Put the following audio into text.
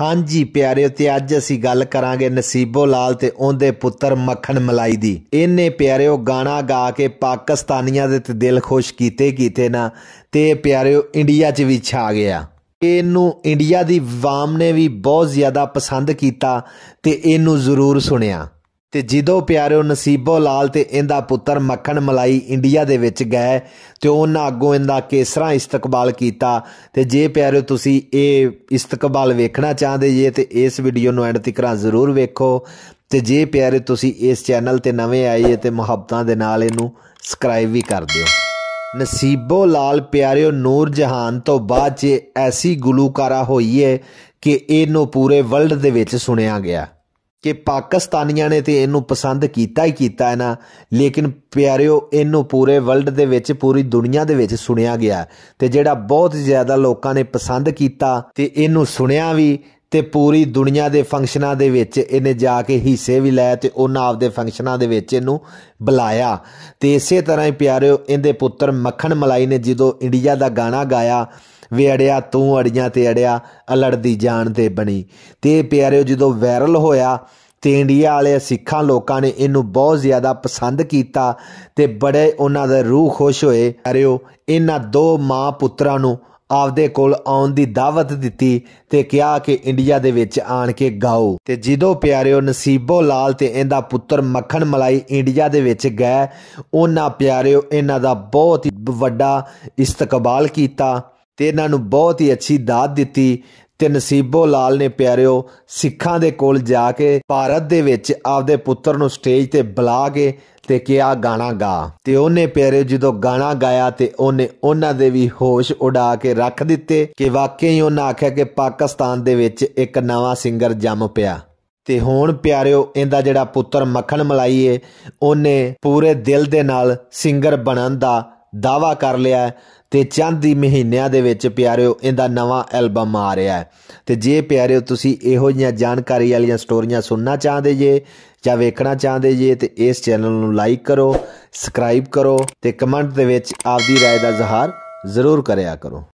ਹਾਂਜੀ ਪਿਆਰਿਓ ਤੇ ਅੱਜ ਅਸੀਂ ਗੱਲ ਕਰਾਂਗੇ ਨਸੀਬੋ ਲਾਲ ਤੇ ਉਹਦੇ ਪੁੱਤਰ ਮੱਖਣ ਮਲਾਈ ਦੀ ਇਹਨੇ ਪਿਆਰਿਓ ਗਾਣਾ ਗਾ ਕੇ ਪਾਕਿਸਤਾਨੀਆਂ ਦੇ ਤੇ ਦਿਲ ਖੁਸ਼ ਕੀਤੇ ਕੀਤੇ ਨਾ ਤੇ ਪਿਆਰਿਓ ਇੰਡੀਆ 'ਚ ਵੀ ਛਾ ਗਿਆ ਇਹਨੂੰ ਇੰਡੀਆ ਦੀ ਵਾਮ ਨੇ ਵੀ ਬਹੁਤ ਜ਼ਿਆਦਾ ਪਸੰਦ ਕੀਤਾ ਤੇ ਇਹਨੂੰ ਜ਼ਰੂਰ ਸੁਣਿਆ ਤੇ ਜਦੋਂ ਪਿਆਰਿਓ ਨਸੀਬੋ ਲਾਲ ਤੇ ਇਹਦਾ ਪੁੱਤਰ ਮੱਖਣ ਮਲਾਈ ਇੰਡੀਆ ਦੇ ਵਿੱਚ ਗਏ ਤੇ ਉਹਨਾਂ ਅੱਗੋਂ ਇਹਦਾ ਕੇਸਰਾ ਇਸਤਕਬਾਲ ਕੀਤਾ ਤੇ ਜੇ ਪਿਆਰਿਓ ਤੁਸੀਂ ਇਹ ਇਸਤਕਬਾਲ ਵੇਖਣਾ ਚਾਹਦੇ ਜੇ ਤੇ ਇਸ ਵੀਡੀਓ ਨੂੰ ਐਂਡ ਤੱਕ ਜ਼ਰੂਰ ਵੇਖੋ ਤੇ ਜੇ ਪਿਆਰਿਓ ਤੁਸੀਂ ਇਸ ਚੈਨਲ ਤੇ ਨਵੇਂ ਆਏ ਹੋ ਤੇ ਮੁਹੱਬਤਾਂ ਦੇ ਨਾਲ ਇਹਨੂੰ ਸਬਸਕ੍ਰਾਈਬ ਵੀ ਕਰ ਦਿਓ ਨਸੀਬੋ ਲਾਲ ਪਿਆਰਿਓ ਨੂਰ ਜਹਾਨ ਤੋਂ ਬਾਅਦ ਜੇ ਐਸੀ ਗਲੂਕਾਰਾ ਹੋਈ ਹੈ ਕਿ ਇਹਨੂੰ ਪੂਰੇ ਵਰਲਡ ਦੇ ਵਿੱਚ ਸੁਣਿਆ ਗਿਆ ਕਿ ਪਾਕਿਸਤਾਨੀਆਂ ਨੇ ਤੇ ਇਹਨੂੰ ਪਸੰਦ ਕੀਤਾ ਹੀ ਕੀਤਾ ਹੈ ਨਾ ਲੇਕਿਨ ਪਿਆਰਿਓ ਇਹਨੂੰ ਪੂਰੇ ਵਰਲਡ ਦੇ ਵਿੱਚ ਪੂਰੀ ਦੁਨੀਆ ਦੇ ਵਿੱਚ ਸੁਣਿਆ ਗਿਆ ਤੇ ਜਿਹੜਾ ਬਹੁਤ ਜ਼ਿਆਦਾ ਲੋਕਾਂ ਨੇ ਪਸੰਦ ਕੀਤਾ ਤੇ ਇਹਨੂੰ ਸੁਣਿਆ ਵੀ ਤੇ ਪੂਰੀ ਦੁਨੀਆ ਦੇ ਫੰਕਸ਼ਨਾਂ ਦੇ ਵਿੱਚ ਇਹਨੇ ਜਾ ਕੇ ਹਿੱਸੇ ਵੀ ਲਏ ਤੇ ਉਹਨਾਂ ਆਪਦੇ ਫੰਕਸ਼ਨਾਂ ਦੇ ਵਿੱਚ ਇਹਨੂੰ ਬੁਲਾਇਆ ਤੇ ਇਸੇ ਤਰ੍ਹਾਂ ਹੀ ਪਿਆਰਿਓ ਇਹਦੇ ਪੁੱਤਰ ਮੱਖਣ ਮਲਾਈ ਨੇ ਜਦੋਂ ਇੰਡੀਆ ਦਾ ਗਾਣਾ ਗਾਇਆ ਵੇ ਅੜਿਆ ਤੂੰ ਅੜੀਆਂ ਤੇ ਅੜਿਆ ਅਲੜ ਦੀ ਜਾਨ ਤੇ ਬਣੀ ਤੇ ਪਿਆਰਿਓ ਜਦੋਂ ਵਾਇਰਲ ਹੋਇਆ ਤੇ ਇੰਡੀਆ ਵਾਲੇ ਸਿੱਖਾਂ ਲੋਕਾਂ ਨੇ ਇਹਨੂੰ ਬਹੁਤ ਜ਼ਿਆਦਾ ਪਸੰਦ ਕੀਤਾ ਤੇ ਬੜੇ ਉਹਨਾਂ ਦਾ ਰੂਹ ਖੁਸ਼ ਹੋਏ ਅਰਿਓ ਇਹਨਾਂ ਦੋ ਮਾਂ ਪੁੱਤਰਾਂ ਨੂੰ ਆਪਦੇ ਕੋਲ ਆਉਣ ਦੀ ਦਾਵਤ ਦਿੱਤੀ ਤੇ ਕਿਹਾ ਕਿ ਇੰਡੀਆ ਦੇ ਵਿੱਚ ਆਣ ਕੇ ਗਾਓ ਤੇ ਜਦੋਂ ਪਿਆਰਿਓ ਨਸੀਬੋ ਲਾਲ ਤੇ ਇਹਦਾ ਪੁੱਤਰ ਮੱਖਣ ਮਲਾਈ ਇੰਡੀਆ ਦੇ ਵਿੱਚ ਗਏ ਉਹਨਾਂ ਪਿਆਰਿਓ ਇਹਨਾਂ ਦਾ ਬਹੁਤ ਹੀ ਵੱਡਾ ਇਸਤਕਬਾਲ ਕੀਤਾ ਤੇ ਇਹਨਾਂ ਨੂੰ ਬਹੁਤ ਹੀ ਅੱਛੀ ਦਾਤ ਦਿੱਤੀ ਤੇ ਨਸੀਬੋ ਲਾਲ ਨੇ ਪਿਆਰਿਓ ਸਿੱਖਾਂ ਦੇ ਕੋਲ ਜਾ ਕੇ ਭਾਰਤ ਦੇ ਵਿੱਚ ਆਪਦੇ ਪੁੱਤਰ ਨੂੰ ਸਟੇਜ ਤੇ ਬੁਲਾ ਕੇ ਤੇ ਕਿਹਾ ਗਾਣਾ ਗਾ ਤੇ ਉਹਨੇ ਪਿਆਰਿਓ ਜਦੋਂ ਗਾਣਾ ਗਾਇਆ ਤੇ ਉਹਨੇ ਉਹਨਾਂ ਦੇ ਵੀ ਹੋਸ਼ ਉਡਾ ਕੇ ਰੱਖ ਦਿੱਤੇ ਕਿ ਵਾਕਈ ਉਹਨਾਂ ਆਖਿਆ ਕਿ ਪਾਕਿਸਤਾਨ ਦੇ ਵਿੱਚ ਇੱਕ ਨਵਾਂ ਸਿੰਗਰ ਜੰਮ ਪਿਆ ਤੇ ਹੁਣ ਪਿਆਰਿਓ ਇਹਦਾ ਜਿਹੜਾ ਪੁੱਤਰ ਮੱਖਣ ਮਲਾਈਏ ਉਹਨੇ ਪੂਰੇ ਦਿਲ ਦੇ ਨਾਲ ਸਿੰਗਰ ਬਣਨ ਦਾ ਦਾਵਾ ਕਰ ਲਿਆ ਤੇ ਚੰਦ ਦੀ ਮਹੀਨਿਆਂ ਦੇ ਵਿੱਚ ਪਿਆਰਿਓ ਇਹਦਾ ਨਵਾਂ ਐਲਬਮ ਆ ਰਿਹਾ ਹੈ ਤੇ ਜੇ ਪਿਆਰਿਓ ਤੁਸੀਂ ਇਹੋ ਜੀਆਂ ਜਾਣਕਾਰੀ ਵਾਲੀਆਂ ਸਟੋਰੀਆਂ ਸੁਣਨਾ ਚਾਹਦੇ ਜੇ ਜਾਂ ਵੇਖਣਾ ਚਾਹਦੇ ਜੇ ਤੇ ਇਸ ਚੈਨਲ ਨੂੰ ਲਾਈਕ ਕਰੋ ਸਬਸਕ੍ਰਾਈਬ ਕਰੋ ਤੇ ਕਮੈਂਟ ਦੇ ਵਿੱਚ ਆਪਦੀ رائے ਦਾ ਜ਼ਹਾਰ ਜ਼ਰੂਰ ਕਰਿਆ ਕਰੋ